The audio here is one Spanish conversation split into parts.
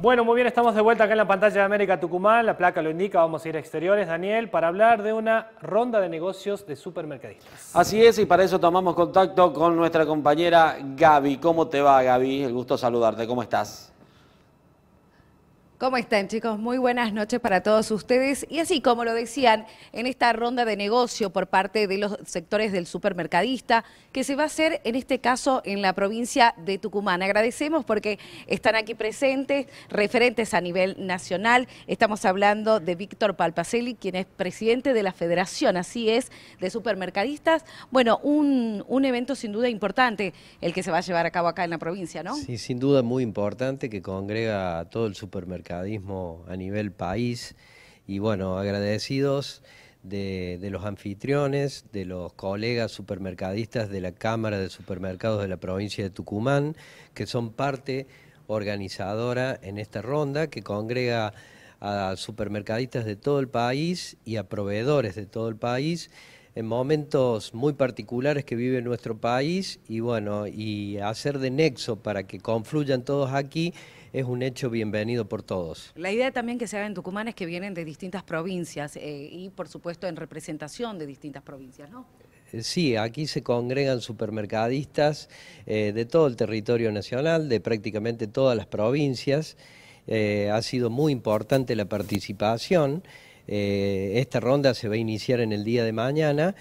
Bueno, muy bien, estamos de vuelta acá en la pantalla de América Tucumán. La placa lo indica, vamos a ir a exteriores, Daniel, para hablar de una ronda de negocios de supermercadistas. Así es, y para eso tomamos contacto con nuestra compañera Gaby. ¿Cómo te va, Gaby? El gusto saludarte, ¿cómo estás? ¿Cómo están chicos? Muy buenas noches para todos ustedes. Y así como lo decían, en esta ronda de negocio por parte de los sectores del supermercadista, que se va a hacer en este caso en la provincia de Tucumán. Agradecemos porque están aquí presentes referentes a nivel nacional. Estamos hablando de Víctor Palpacelli, quien es presidente de la Federación, así es, de supermercadistas. Bueno, un, un evento sin duda importante el que se va a llevar a cabo acá en la provincia, ¿no? Sí, sin duda muy importante que congrega a todo el supermercado a nivel país. Y bueno, agradecidos de, de los anfitriones, de los colegas supermercadistas de la Cámara de Supermercados de la provincia de Tucumán, que son parte organizadora en esta ronda que congrega a supermercadistas de todo el país y a proveedores de todo el país en momentos muy particulares que vive nuestro país y bueno, y hacer de nexo para que confluyan todos aquí es un hecho bienvenido por todos. La idea también que se haga en Tucumán es que vienen de distintas provincias eh, y por supuesto en representación de distintas provincias, ¿no? Eh, sí, aquí se congregan supermercadistas eh, de todo el territorio nacional, de prácticamente todas las provincias. ha sido muy importante la participación. Eh, esta ronda se va a iniciar en el día de mañana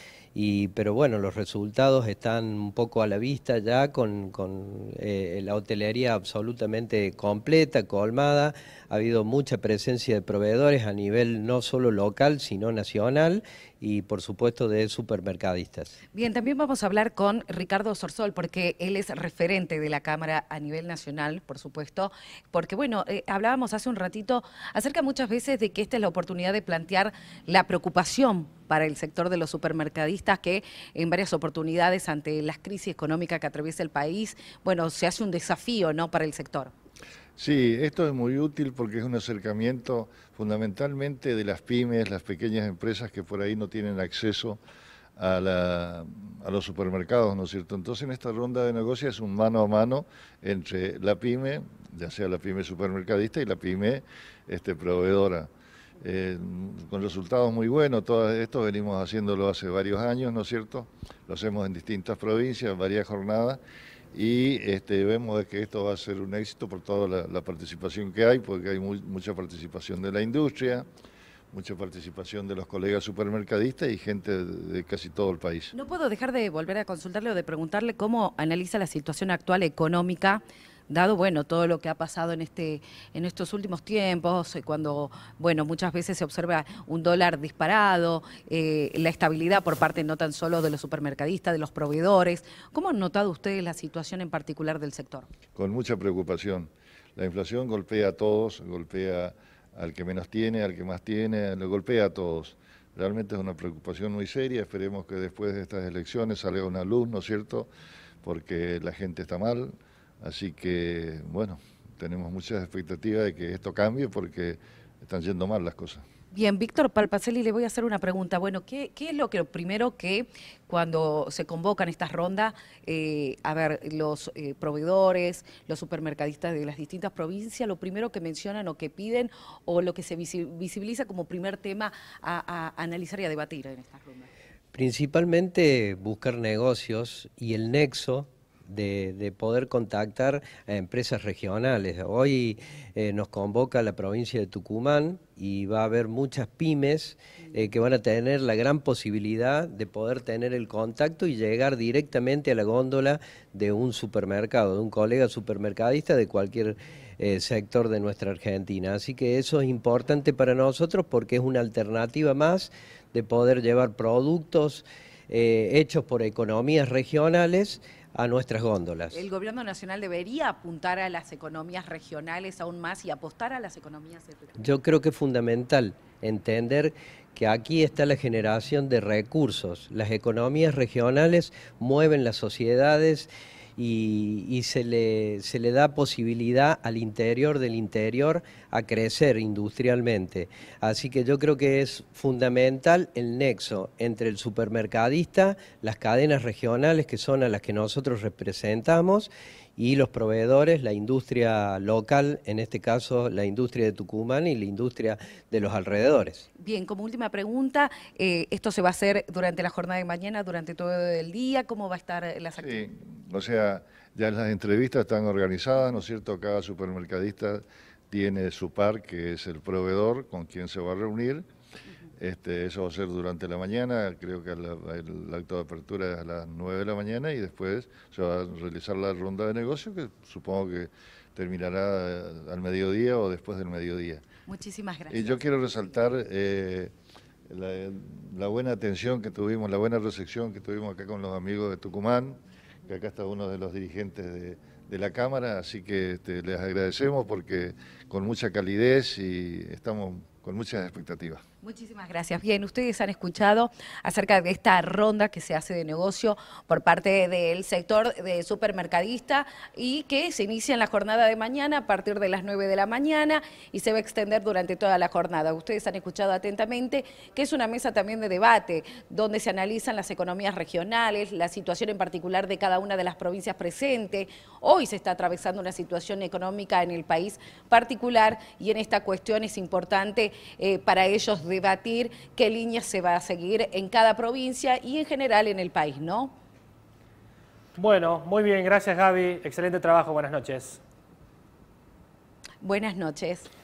pero bueno, los resultados están un poco a la vista ya con, eh, la hotelería absolutamente completa, colmada, ha habido mucha presencia de proveedores a nivel no solo local, sino nacional y por supuesto de supermercadistas. Bien, también vamos a hablar con Ricardo Sorsol porque él es referente de la Cámara a nivel nacional, por supuesto, porque bueno, eh, hablábamos hace un ratito acerca muchas veces de que esta es la oportunidad de plantear la preocupación para el sector de los supermercadistas que en varias oportunidades ante las crisis económica que atraviesa el país, bueno, se hace un desafío, ¿no?, para el sector. Sí, esto es muy útil porque es un acercamiento fundamentalmente de las pymes, las pequeñas empresas que por ahí no tienen acceso a, los supermercados, ¿no es cierto? Entonces en esta ronda de negocios es un mano a mano entre la pyme, ya sea la pyme supermercadista y la pyme este, proveedora. Eh, con resultados muy buenos. Todo esto venimos haciéndolo hace varios años, ¿no es cierto? Lo hacemos en distintas provincias, varias jornadas, y este, vemos que esto va a ser un éxito por toda la, participación que hay, porque hay mucha participación de la industria, mucha participación de los colegas supermercadistas y gente de casi todo el país. No puedo dejar de volver a consultarle o de preguntarle cómo analiza la situación actual económica dado bueno todo lo que ha pasado en este en estos últimos tiempos, eh, cuando bueno muchas veces se observa un dólar disparado, eh, la estabilidad por parte no tan solo de los supermercadistas, de los proveedores. ¿Cómo han notado ustedes la situación en particular del sector? Con mucha preocupación. La inflación golpea a todos, golpea al que menos tiene, al que más tiene, lo golpea a todos. Realmente es una preocupación muy seria, esperemos que después de estas elecciones salga una luz, ¿no es cierto? Porque la gente está mal, Así que, bueno, tenemos muchas expectativas de que esto cambie porque están yendo mal las cosas. Bien, Víctor Palpacelli, le voy a hacer una pregunta. Bueno, ¿qué, es lo que primero que cuando se convocan estas rondas, eh, a ver, los eh, proveedores, los supermercadistas de las distintas provincias, lo primero que mencionan o que piden o lo que se visibiliza como primer tema a, a analizar y a debatir en estas rondas? Principalmente buscar negocios y el nexo de, poder contactar a empresas regionales. Hoy eh, nos convoca la provincia de Tucumán y va a haber muchas pymes eh, que van a tener la gran posibilidad de poder tener el contacto y llegar directamente a la góndola de un supermercado, de un colega supermercadista de cualquier eh, sector de nuestra Argentina. Así que eso es importante para nosotros porque es una alternativa más de poder llevar productos hechos por economías regionales a nuestras góndolas. El gobierno nacional debería apuntar a las economías regionales aún más y apostar a las economías Yo creo que es fundamental entender que aquí está la generación de recursos. Las economías regionales mueven las sociedades y, se, le, se, le, da posibilidad al interior del interior a crecer industrialmente. Así que yo creo que es fundamental el nexo entre el supermercadista, las cadenas regionales que son a las que nosotros representamos y los proveedores, la industria local, en este caso la industria de Tucumán y la industria de los alrededores. Bien, como última pregunta, eh, ¿esto se va a hacer durante la jornada de mañana, durante todo el día? ¿Cómo va a estar las actividades? O sea, ya las entrevistas están organizadas, ¿no es cierto? Cada supermercadista tiene su par, que es el proveedor con quien se va a reunir. Este, eso va a ser durante la mañana, creo que el acto de apertura es a las 9 de la mañana y después se va a realizar la ronda de negocio que supongo que terminará eh, al mediodía o después del mediodía. Muchísimas gracias. Y yo quiero resaltar eh, la, la, buena atención que tuvimos, la buena recepción que tuvimos acá con los amigos de Tucumán que acá está uno de los dirigentes de, la Cámara, así que este, les agradecemos porque con mucha calidez y estamos con muchas expectativas. Muchísimas gracias. Bien, ustedes han escuchado acerca de esta ronda que se hace de negocio por parte del sector de supermercadista y que se inicia en la jornada de mañana a partir de las 9 de la mañana y se va a extender durante toda la jornada. Ustedes han escuchado atentamente que es una mesa también de debate donde se analizan las economías regionales, la situación en particular de cada una de las provincias presentes. Hoy se está atravesando una situación económica en el país particular y en esta cuestión es importante eh, para ellos debatir qué línea se va a seguir en cada provincia y en general en el país, ¿no? Bueno, muy bien, gracias Gaby, excelente trabajo, buenas noches. Buenas noches.